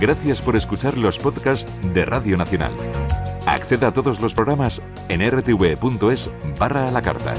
Gracias por escuchar los podcasts de Radio Nacional. Acceda a todos los programas en rtv.es barra a la carta.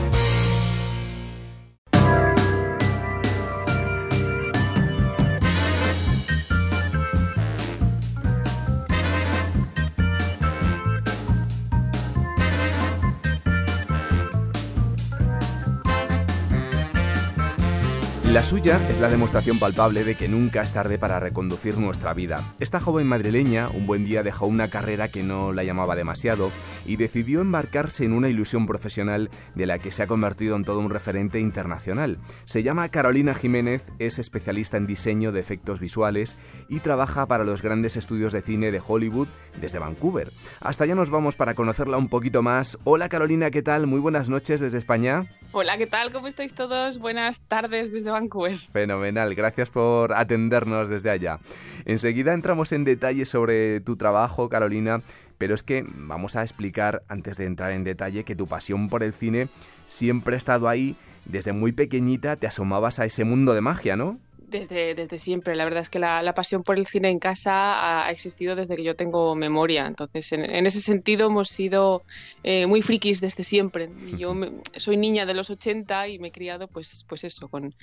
La suya es la demostración palpable de que nunca es tarde para reconducir nuestra vida. Esta joven madrileña un buen día dejó una carrera que no la llamaba demasiado y decidió embarcarse en una ilusión profesional de la que se ha convertido en todo un referente internacional. Se llama Carolina Jiménez, es especialista en diseño de efectos visuales y trabaja para los grandes estudios de cine de Hollywood desde Vancouver. Hasta allá nos vamos para conocerla un poquito más. Hola Carolina, ¿qué tal? Muy buenas noches desde España. Hola, ¿qué tal? ¿Cómo estáis todos? Buenas tardes desde Vancouver. Fenomenal, gracias por atendernos desde allá. Enseguida entramos en detalle sobre tu trabajo, Carolina, pero es que vamos a explicar, antes de entrar en detalle, que tu pasión por el cine siempre ha estado ahí. Desde muy pequeñita te asomabas a ese mundo de magia, ¿no? Desde, desde siempre, la verdad es que la, la pasión por el cine en casa ha, existido desde que yo tengo memoria, entonces en, ese sentido hemos sido eh, muy frikis desde siempre. Yo soy niña de los 80 y me he criado pues, pues eso, con,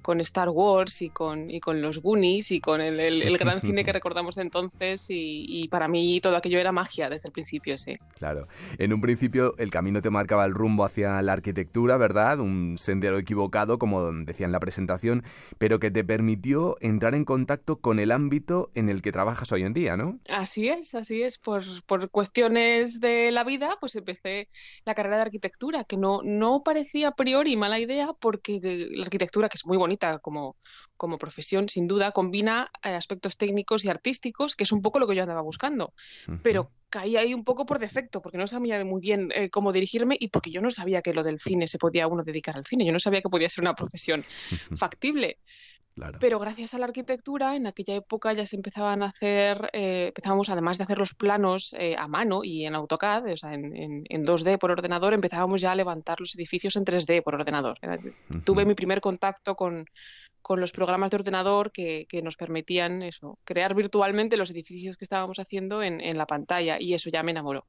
con Star Wars y con, y con los Goonies y con el, el, gran cine que recordamos de entonces y, y, para mí todo aquello era magia desde el principio, sí. Claro, en un principio el camino te marcaba el rumbo hacia la arquitectura, ¿verdad? Un sendero equivocado, como decía en la presentación, pero que te permitió entrar en contacto con el ámbito en el que trabajas hoy en día, ¿no? Así es, así es. Por, cuestiones de la vida, pues empecé la carrera de arquitectura, que no, no parecía a priori mala idea, porque la arquitectura, que es muy bonita como, como profesión, sin duda, combina eh, aspectos técnicos y artísticos, que es un poco lo que yo andaba buscando. Pero caí ahí un poco por defecto, porque no sabía muy bien eh, cómo dirigirme y porque yo no sabía que lo del cine se podía uno dedicar al cine, yo no sabía que podía ser una profesión factible. Pero gracias a la arquitectura, en aquella época ya se empezaban a hacer, eh, empezábamos además de hacer los planos eh, a mano y en AutoCAD, o sea, en, 2D por ordenador, empezábamos ya a levantar los edificios en 3D por ordenador. Tuve mi primer contacto con, con los programas de ordenador que, nos permitían eso, crear virtualmente los edificios que estábamos haciendo en, la pantalla. Y eso ya me enamoró.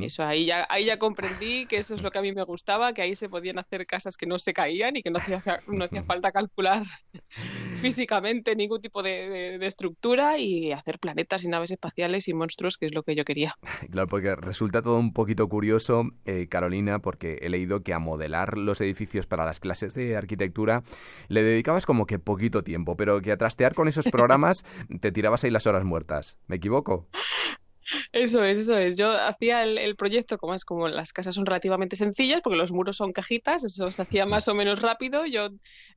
Eso ahí ya, ahí ya comprendí que eso es lo que a mí me gustaba, que ahí se podían hacer casas que no se caían y que no hacía, no hacía falta calcular físicamente ningún tipo de, estructura y hacer planetas y naves espaciales y monstruos, que es lo que yo quería. Claro, porque resulta todo un poquito curioso, eh, Carolina, porque he leído que a modelar los edificios para las clases de arquitectura le dedicabas como que poquito tiempo, pero que a trastear con esos programas te tirabas ahí las horas muertas. ¿Me equivoco? Eso es, eso es. Yo hacía el, proyecto, como es, como las casas son relativamente sencillas, porque los muros son cajitas, eso se hacía más o menos rápido. Yo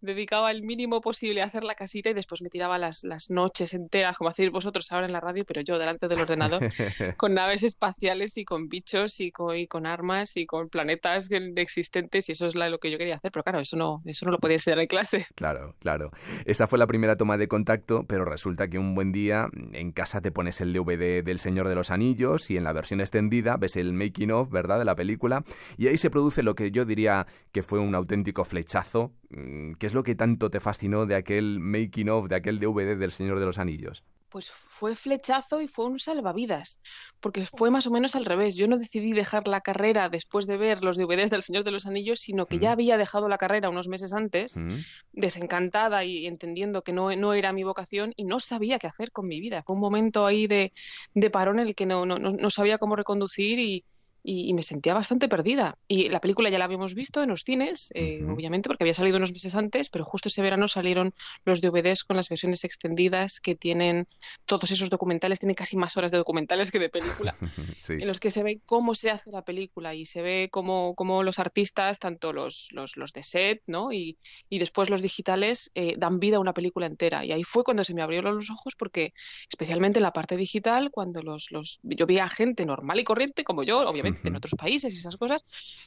dedicaba el mínimo posible a hacer la casita y después me tiraba las, las noches enteras, como hacéis vosotros ahora en la radio, pero yo delante del ordenador, con naves espaciales y con bichos y con, armas y con planetas existentes, y eso es lo que yo quería hacer, pero claro, eso no, eso no lo podía hacer en clase. Claro, claro. Esa fue la primera toma de contacto, pero resulta que un buen día en casa te pones el DVD del señor de los Anillos y en la versión extendida ves el making of, ¿verdad?, de la película. Y ahí se produce lo que yo diría que fue un auténtico flechazo. Mm, que es lo que tanto te fascinó de aquel making of, de aquel DVD del Señor de los Anillos? pues fue flechazo y fue un salvavidas, porque fue más o menos al revés. Yo no decidí dejar la carrera después de ver los DVDs del Señor de los Anillos, sino que ya mm. había dejado la carrera unos meses antes, mm. desencantada y entendiendo que no, no, era mi vocación y no sabía qué hacer con mi vida. Fue un momento ahí de, de parón en el que no, no, no sabía cómo reconducir y, y, me sentía bastante perdida. Y la película ya la habíamos visto en los cines, eh, obviamente, porque había salido unos meses antes, pero justo ese verano salieron los DVDs con las versiones extendidas que tienen todos esos documentales, tienen casi más horas de documentales que de película, en los que se ve cómo se hace la película y se ve cómo, cómo los artistas, tanto los, los, de set ¿no? y, después los digitales, eh, dan vida a una película entera. Y ahí fue cuando se me abrieron los ojos porque especialmente en la parte digital, cuando los, los yo a gente normal y corriente como yo, obviamente en otros países y esas cosas,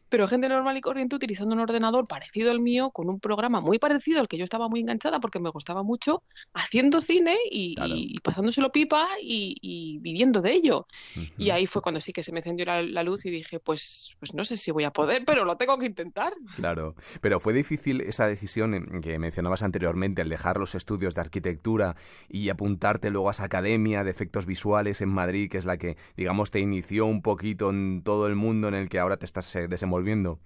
pero gente normal y corriente utilizando un ordenador parecido al mío, con un programa muy parecido al que yo estaba muy enganchada porque me gustaba mucho, haciendo cine y, pasándoselo pipa y, viviendo de ello. Y ahí fue cuando sí que se me encendió la, luz y dije, pues, pues no sé si voy a poder, pero lo tengo que intentar. Claro, pero fue difícil esa decisión que mencionabas anteriormente, el dejar los estudios de arquitectura y apuntarte luego a esa academia de efectos visuales en Madrid, que es la que, digamos, te inició un poquito en todo todo el mundo en el que ahora te estás eh, desenvolviendo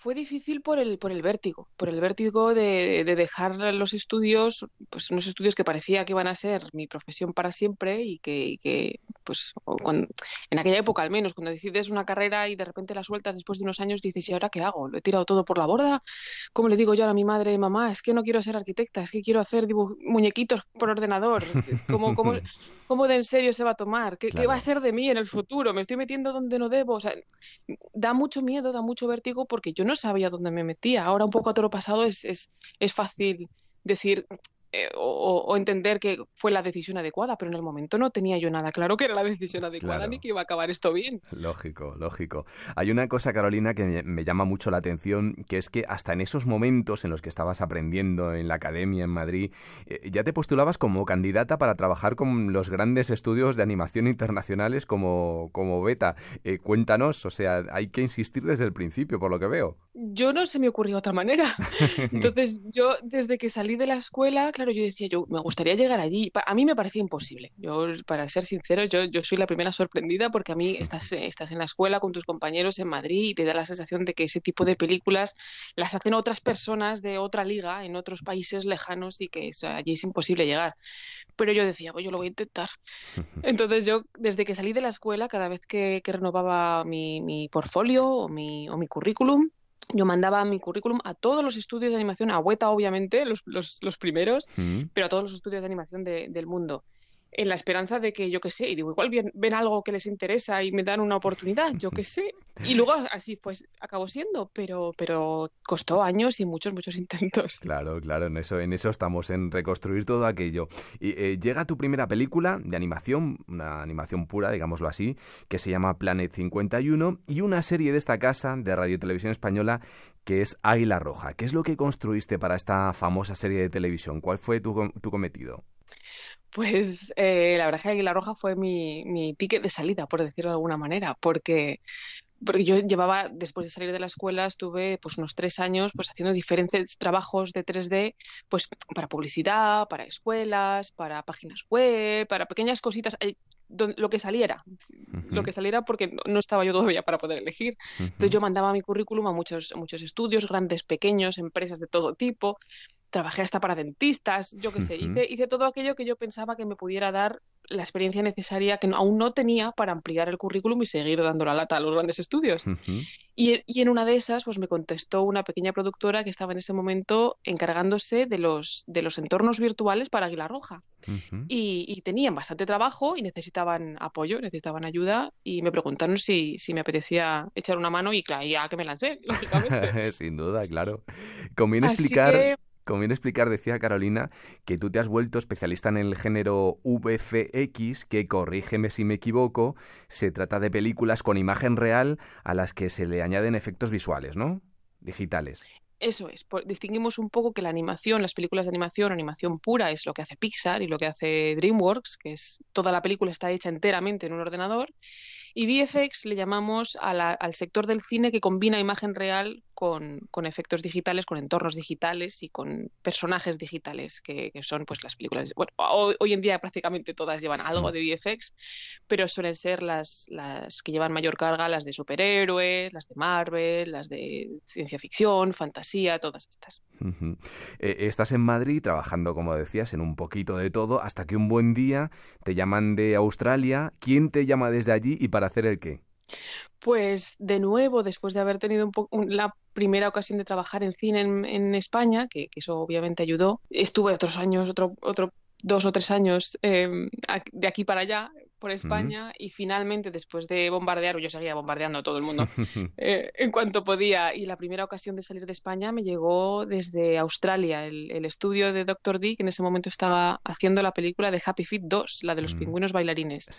fue difícil por el, por el vértigo, por el vértigo de, de, dejar los estudios, pues unos estudios que parecía que iban a ser mi profesión para siempre y que, que pues, cuando, en aquella época al menos, cuando decides una carrera y de repente la sueltas después de unos años, dices, ¿y ahora qué hago? ¿Lo he tirado todo por la borda? ¿Cómo le digo yo ahora a mi madre, mamá, es que no quiero ser arquitecta, es que quiero hacer muñequitos por ordenador? ¿Cómo, cómo, cómo de en serio se va a tomar? ¿Qué, ¿Qué, va a ser de mí en el futuro? ¿Me estoy metiendo donde no debo? O sea, da mucho miedo, da mucho vértigo porque yo no no sabía dónde me metía. Ahora un poco a lo pasado es, es, es fácil decir eh, o, entender que fue la decisión adecuada, pero en el momento no tenía yo nada claro que era la decisión adecuada ni que iba a acabar esto bien. Lógico, lógico. Hay una cosa, Carolina, que me, llama mucho la atención, que es que hasta en esos momentos en los que estabas aprendiendo en la academia en Madrid, eh, ya te postulabas como candidata para trabajar con los grandes estudios de animación internacionales como, como Beta. Eh, cuéntanos, o sea, hay que insistir desde el principio, por lo que veo. Yo no se me ocurrió otra manera. Entonces, yo desde que salí de la escuela, claro, yo decía, yo me gustaría llegar allí. A mí me parecía imposible. Yo, para ser sincero, yo, yo soy la primera sorprendida porque a mí estás, eh, estás en la escuela con tus compañeros en Madrid y te da la sensación de que ese tipo de películas las hacen otras personas de otra liga en otros países lejanos y que allí es imposible llegar. Pero yo decía, yo lo voy a intentar. Entonces yo, desde que salí de la escuela, cada vez que, que renovaba mi, mi portfolio o mi, o mi currículum, yo mandaba mi currículum a todos los estudios de animación, a Weta obviamente, los, los, primeros, mm. pero a todos los estudios de animación del mundo en la esperanza de que, yo qué sé, y digo, igual ven, algo que les interesa y me dan una oportunidad, yo qué sé. Y luego así fue, acabó siendo, pero, pero costó años y muchos, muchos intentos. Claro, claro, en eso, en eso estamos, en reconstruir todo aquello. Y eh, llega tu primera película de animación, una animación pura, digámoslo así, que se llama Planet 51, y una serie de esta casa, de Radio Televisión Española, que es Águila Roja. ¿Qué es lo que construiste para esta famosa serie de televisión? ¿Cuál fue tu cometido? Pues eh, la verdad es que Águila Roja fue mi, ticket de salida, por decirlo de alguna manera, porque yo llevaba, después de salir de la escuela, estuve pues unos tres años pues haciendo diferentes trabajos de 3D, pues para publicidad, para escuelas, para páginas web, para pequeñas cositas, lo que saliera, lo que saliera porque no estaba yo todavía para poder elegir. Entonces yo mandaba mi currículum a muchos, muchos estudios, grandes, pequeños, empresas de todo tipo trabajé hasta para dentistas, yo qué sé, hice, todo aquello que yo pensaba que me pudiera dar la experiencia necesaria que aún no tenía para ampliar el currículum y seguir dando la lata a los grandes estudios. y, en una de esas, pues me contestó una pequeña productora que estaba en ese momento encargándose de los, de los entornos virtuales para Águila Roja. y, tenían bastante trabajo y necesitaban apoyo, necesitaban ayuda y me preguntaron si, me apetecía echar una mano y claro, ya que me lancé, lógicamente. Sin duda, claro. Conviene explicar... Como a explicar, decía Carolina, que tú te has vuelto especialista en el género VFX, que corrígeme si me equivoco, se trata de películas con imagen real a las que se le añaden efectos visuales, ¿no? Digitales. Eso es, pues distinguimos un poco que la animación, las películas de animación, animación pura, es lo que hace Pixar y lo que hace DreamWorks, que es toda la película está hecha enteramente en un ordenador, y VFX le llamamos al sector del cine que combina imagen real con, efectos digitales, con entornos digitales y con personajes digitales, que, son pues las películas. Bueno, hoy, en día prácticamente todas llevan algo mm. de VFX, pero suelen ser las, que llevan mayor carga, las de superhéroes, las de Marvel, las de ciencia ficción, fantasía, todas estas. Eh, estás en Madrid trabajando, como decías, en un poquito de todo, hasta que un buen día te llaman de Australia. ¿Quién te llama desde allí y para hacer el qué? Pues de nuevo, después de haber tenido un la primera ocasión de trabajar en cine en, España, que, eso obviamente ayudó, estuve otros años, otro, otro dos o tres años em, de aquí para allá por España y finalmente después de bombardear, yo seguía bombardeando a todo el mundo eh, en cuanto podía y la primera ocasión de salir de España me llegó desde Australia, el, estudio de Dr. D que en ese momento estaba haciendo la película de Happy Feet 2, la de los mm. pingüinos bailarines,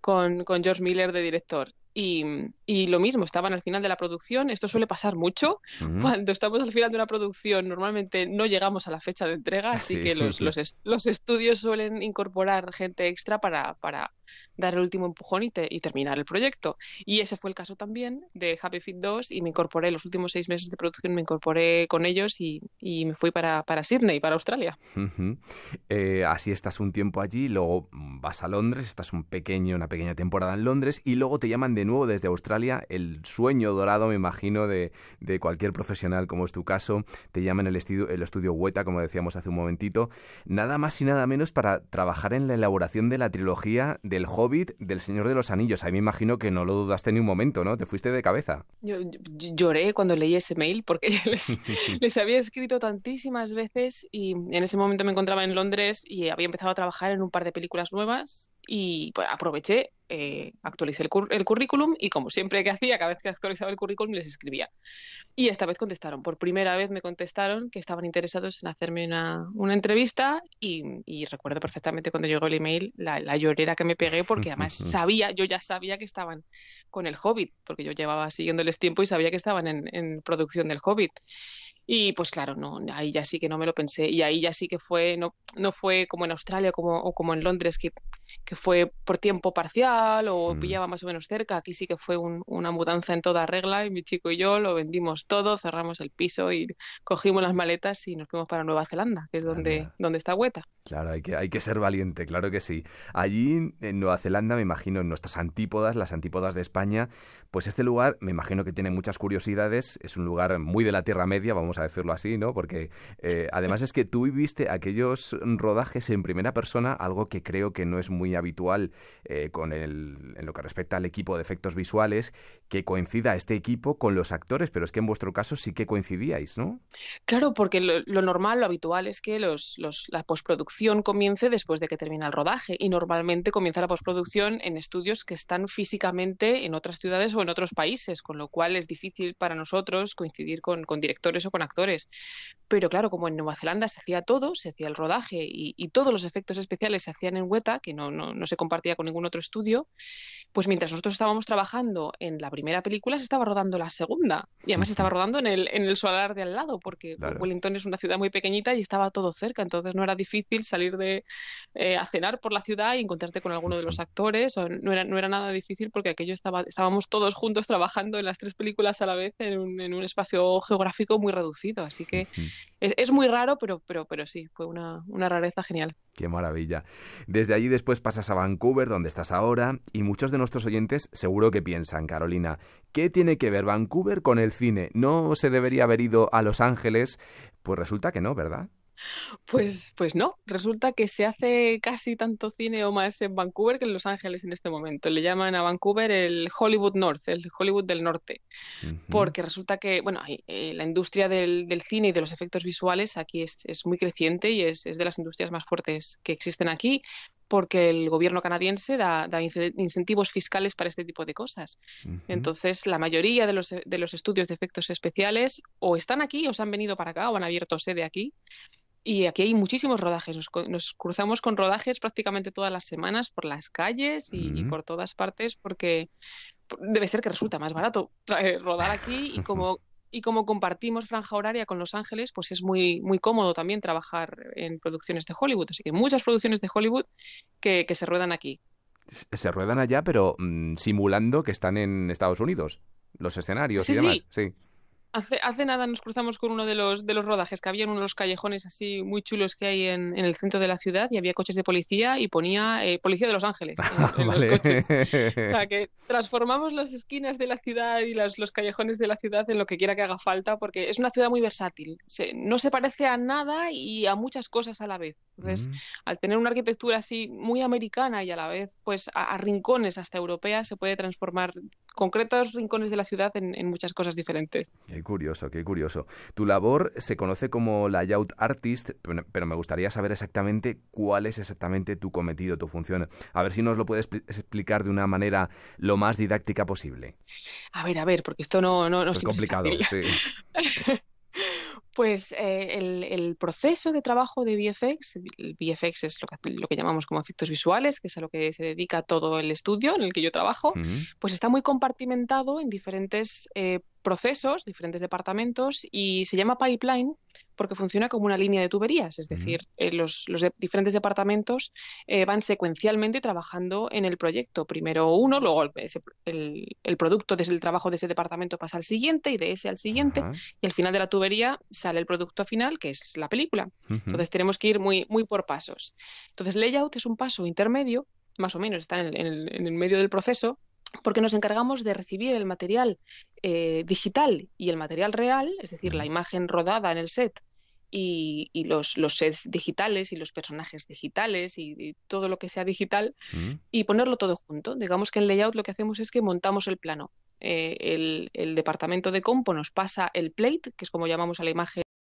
con George Miller de director y, y lo mismo, estaban al final de la producción. Esto suele pasar mucho. Cuando estamos al final de una producción, normalmente no llegamos a la fecha de entrega, así que los, los, estudios suelen incorporar gente extra para, dar el último empujón y, terminar el proyecto. Y ese fue el caso también de Happy Feet 2 y me incorporé, los últimos seis meses de producción me incorporé con ellos y, me fui para, para Sydney, para Australia. Eh, así estás un tiempo allí, luego vas a Londres, estás un pequeño, una pequeña temporada en Londres y luego te llaman de nuevo desde Australia el sueño dorado, me imagino, de, cualquier profesional, como es tu caso. Te llaman el estudio, el estudio Hueta, como decíamos hace un momentito. Nada más y nada menos para trabajar en la elaboración de la trilogía del Hobbit, del Señor de los Anillos. Ahí me imagino que no lo dudaste ni un momento, ¿no? Te fuiste de cabeza. Yo, lloré cuando leí ese mail porque les, había escrito tantísimas veces y en ese momento me encontraba en Londres y había empezado a trabajar en un par de películas nuevas y pues, aproveché eh, actualicé el, currículum y como siempre que hacía, cada vez que actualizaba el currículum les escribía. Y esta vez contestaron, por primera vez me contestaron que estaban interesados en hacerme una, entrevista y, recuerdo perfectamente cuando llegó el email la, llorera que me pegué porque además sabía, yo ya sabía que estaban con el Hobbit, porque yo llevaba siguiéndoles tiempo y sabía que estaban en, en producción del Hobbit. Y pues claro, no, ahí ya sí que no me lo pensé. Y ahí ya sí que fue, no, no fue como en Australia como, o como en Londres, que, que fue por tiempo parcial o mm. pillaba más o menos cerca. Aquí sí que fue una mudanza en toda regla y mi chico y yo lo vendimos todo, cerramos el piso y cogimos las maletas y nos fuimos para Nueva Zelanda, que es ah, donde, donde está Hueta. Claro, hay que, hay que ser valiente, claro que sí. Allí en Nueva Zelanda, me imagino, en nuestras antípodas, las antípodas de España, pues este lugar, me imagino que tiene muchas curiosidades, es un lugar muy de la Tierra Media, vamos a decirlo así, ¿no? Porque eh, además es que tú viviste aquellos rodajes en primera persona, algo que creo que no es muy habitual eh, con en lo que respecta al equipo de efectos visuales, que coincida este equipo con los actores, pero es que en vuestro caso sí que coincidíais, ¿no? Claro, porque lo, normal, lo habitual es que la postproducción comience después de que termina el rodaje y normalmente comienza la postproducción en estudios que están físicamente en otras ciudades o en otros países, con lo cual es difícil para nosotros coincidir con, con directores o con actores. Pero claro, como en Nueva Zelanda se hacía todo, se hacía el rodaje y, todos los efectos especiales se hacían en Weta, que no, se compartía con ningún otro estudio, pues mientras nosotros estábamos trabajando en la primera película, se estaba rodando la segunda. Y además se estaba rodando en el, en el solar de al lado, porque Wellington es una ciudad muy pequeñita y estaba todo cerca. Entonces no era difícil salir de, eh, a cenar por la ciudad y encontrarte con alguno de los actores. no, era, no era nada difícil porque aquello estaba, estábamos todos juntos trabajando en las tres películas a la vez en un, en un espacio geográfico muy reducido. Así que es, muy raro, pero, pero, pero sí, fue una, una rareza genial. Qué maravilla. Desde allí después pasas a Vancouver, donde estás ahora, y muchos de nuestros oyentes seguro que piensan, Carolina, ¿qué tiene que ver Vancouver con el cine? ¿No se debería haber ido a Los Ángeles? Pues resulta que no, ¿verdad? Pues, pues no, resulta que se hace casi tanto cine o más en Vancouver que en Los Ángeles en este momento. Le llaman a Vancouver el Hollywood North, el Hollywood del Norte, porque resulta que, bueno, eh, la industria del, cine y de los efectos visuales aquí es, muy creciente y es, de las industrias más fuertes que existen aquí, porque el gobierno canadiense da, da, incentivos fiscales para este tipo de cosas. Entonces, la mayoría de los, de los estudios de efectos especiales o están aquí o se han venido para acá o han abierto sede aquí. Y aquí hay muchísimos rodajes, nos, cruzamos con rodajes prácticamente todas las semanas por las calles y, por todas partes porque debe ser que resulta más barato eh, rodar aquí y como, y como compartimos franja horaria con Los Ángeles, pues es muy, muy cómodo también trabajar en producciones de Hollywood. Así que muchas producciones de Hollywood que, se ruedan aquí. Se ruedan allá, pero mm, simulando que están en Estados Unidos, los escenarios y demás. sí. Hace, nada nos cruzamos con uno de los, de los rodajes, que había en unos callejones así muy chulos que hay en, el centro de la ciudad y había coches de policía y ponía eh, Policía de Los Ángeles en, los coches. O sea, que transformamos las esquinas de la ciudad y los callejones de la ciudad en lo que quiera que haga falta, porque es una ciudad muy versátil. no se parece a nada y a muchas cosas a la vez. Entonces, mm. al tener una arquitectura así muy americana y a la vez, pues a, a rincones hasta europeas, se puede transformar concretos rincones de la ciudad en, muchas cosas diferentes. Qué curioso, qué curioso. Tu labor se conoce como layout artist, pero me gustaría saber exactamente cuál es exactamente tu cometido, tu función. A ver si nos lo puedes explicar de una manera lo más didáctica posible. A ver, a ver, porque esto no, no, es complicado. Sí. pues eh, el, proceso de trabajo de VFX, el VFX es lo que, llamamos como efectos visuales, que es a lo que se dedica todo el estudio en el que yo trabajo, pues está muy compartimentado en diferentes eh, procesos, diferentes departamentos, y se llama pipeline porque funciona como una línea de tuberías, es decir, eh, los, diferentes departamentos eh, van secuencialmente trabajando en el proyecto. Primero uno, luego el, el, producto desde el trabajo de ese departamento pasa al siguiente y de ese al siguiente, y al final de la tubería sale el producto final, que es la película. Entonces tenemos que ir muy, por pasos. Entonces, layout es un paso intermedio más o menos, está en en el medio del proceso, porque nos encargamos de recibir el material eh, digital y el material real, es decir, la imagen rodada en el set y, los, los, sets digitales y los personajes digitales y, todo lo que sea digital mm. y ponerlo todo junto. Digamos que en layout lo que hacemos es que montamos el plano. Eh, el, el departamento de compo nos pasa el plate, que es como llamamos a la imagen